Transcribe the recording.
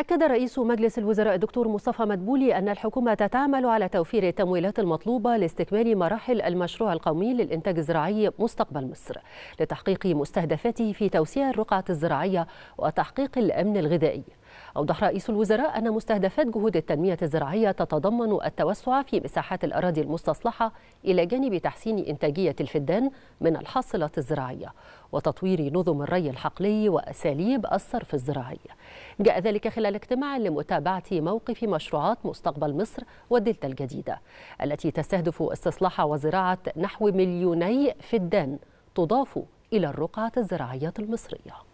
أكد رئيس مجلس الوزراء الدكتور مصطفى مدبولي أن الحكومة تعمل على توفير التمويلات المطلوبة لاستكمال مراحل المشروع القومي للإنتاج الزراعي مستقبل مصر لتحقيق مستهدفاته في توسيع الرقعة الزراعية وتحقيق الأمن الغذائي أوضح رئيس الوزراء أن مستهدفات جهود التنمية الزراعية تتضمن التوسع في مساحات الأراضي المستصلحة إلى جانب تحسين إنتاجية الفدان من الحاصلات الزراعية وتطوير نظم الري الحقلي وأساليب الصرف الزراعي جاء ذلك خلال اجتماع لمتابعة موقف مشروعات مستقبل مصر والدلتا الجديدة التي تستهدف استصلاح وزراعة نحو مليوني فدان تضاف إلى الرقعة الزراعية المصرية